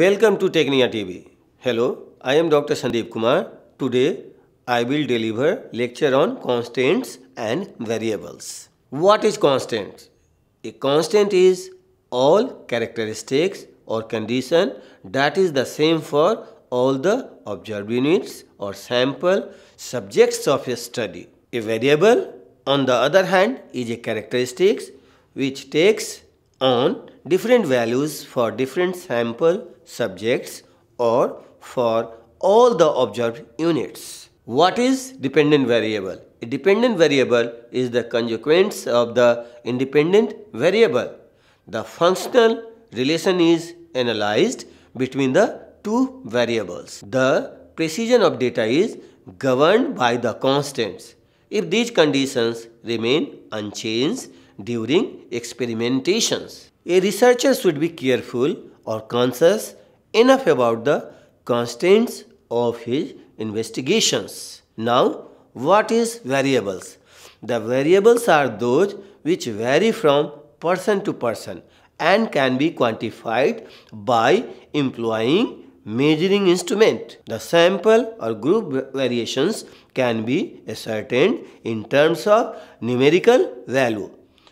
Welcome to Technia TV. Hello, I am Dr. Sandeep Kumar. Today, I will deliver lecture on constants and variables. What is constant? A constant is all characteristics or condition that is the same for all the observed units or sample subjects of a study. A variable, on the other hand, is a characteristics which takes on different values for different sample subjects or for all the observed units. What is dependent variable? A dependent variable is the consequence of the independent variable. The functional relation is analyzed between the two variables. The precision of data is governed by the constants. If these conditions remain unchanged during experimentations, a researcher should be careful or conscious enough about the constraints of his investigations. Now, what is variables? The variables are those which vary from person to person and can be quantified by employing measuring instrument. The sample or group variations can be ascertained in terms of numerical value.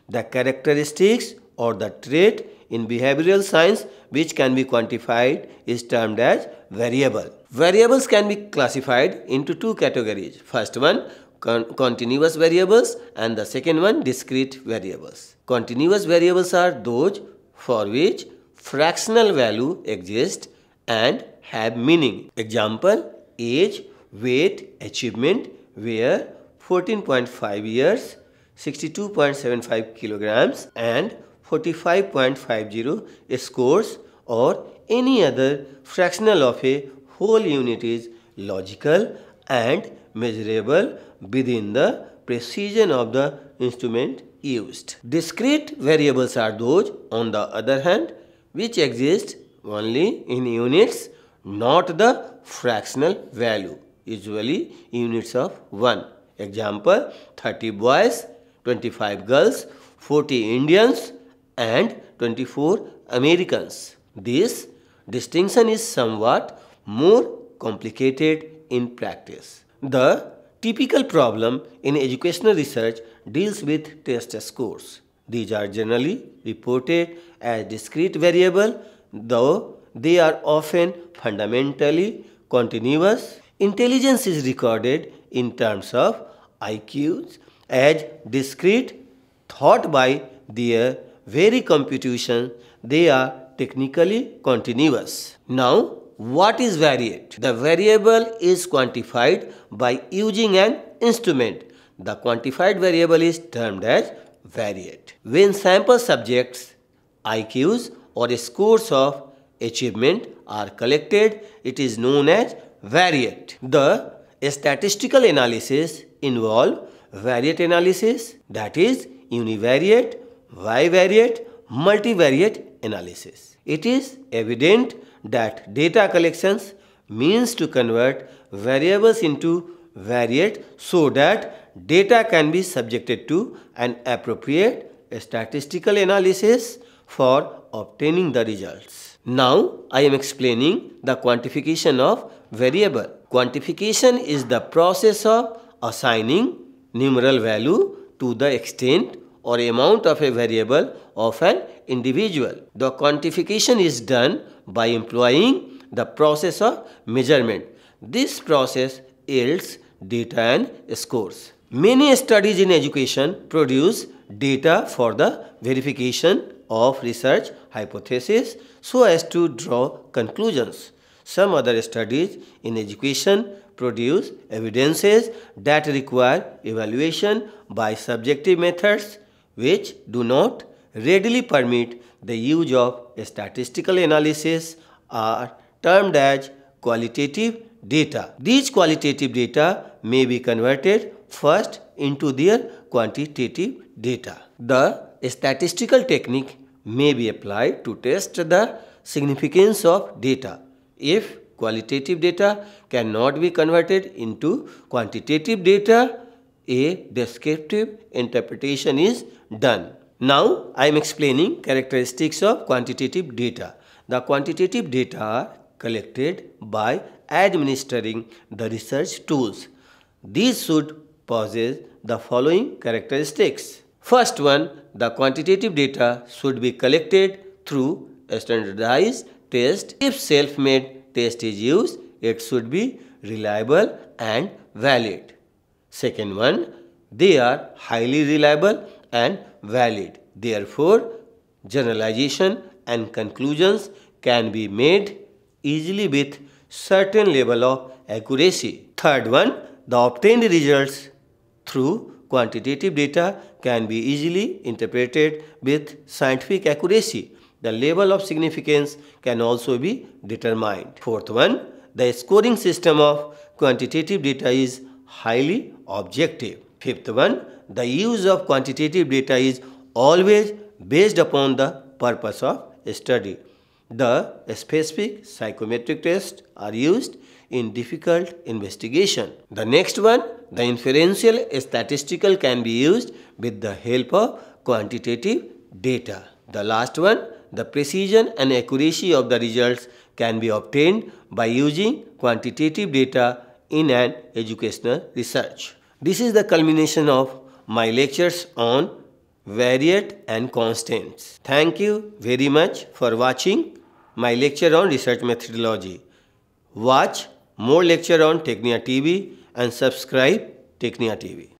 The characteristics or the trait in behavioral science which can be quantified is termed as variable. Variables can be classified into two categories. First one, con continuous variables and the second one, discrete variables. Continuous variables are those for which fractional value exists and have meaning. Example, age, weight, achievement, where 14.5 years, 62.75 kilograms and 45.50 scores or any other fractional of a whole unit is logical and measurable within the precision of the instrument used. Discrete variables are those, on the other hand, which exist only in units, not the fractional value, usually units of 1. Example, 30 boys, 25 girls, 40 Indians, and 24 Americans. This distinction is somewhat more complicated in practice. The typical problem in educational research deals with test scores. These are generally reported as discrete variable though they are often fundamentally continuous. Intelligence is recorded in terms of IQs as discrete thought by their very computation, they are technically continuous. Now, what is variate? The variable is quantified by using an instrument. The quantified variable is termed as variate. When sample subjects, IQs or scores of achievement are collected, it is known as variate. The statistical analysis involve variate analysis that is univariate y multivariate analysis. It is evident that data collections means to convert variables into variate so that data can be subjected to an appropriate statistical analysis for obtaining the results. Now I am explaining the quantification of variable. Quantification is the process of assigning numeral value to the extent or amount of a variable of an individual. The quantification is done by employing the process of measurement. This process yields data and scores. Many studies in education produce data for the verification of research hypothesis so as to draw conclusions. Some other studies in education produce evidences that require evaluation by subjective methods which do not readily permit the use of statistical analysis are termed as qualitative data. These qualitative data may be converted first into their quantitative data. The statistical technique may be applied to test the significance of data. If qualitative data cannot be converted into quantitative data, a descriptive interpretation is done. Now I am explaining characteristics of quantitative data. The quantitative data are collected by administering the research tools. These should possess the following characteristics. First one, the quantitative data should be collected through a standardized test. If self-made test is used, it should be reliable and valid. Second one, they are highly reliable and valid. Therefore, generalization and conclusions can be made easily with certain level of accuracy. Third one, the obtained results through quantitative data can be easily interpreted with scientific accuracy. The level of significance can also be determined. Fourth one, the scoring system of quantitative data is highly objective. Fifth one, the use of quantitative data is always based upon the purpose of study. The specific psychometric tests are used in difficult investigation. The next one, the inferential statistical can be used with the help of quantitative data. The last one, the precision and accuracy of the results can be obtained by using quantitative data in an educational research. This is the culmination of my lectures on variate and constants. Thank you very much for watching my lecture on research methodology. Watch more lecture on Technia TV and subscribe Technia TV.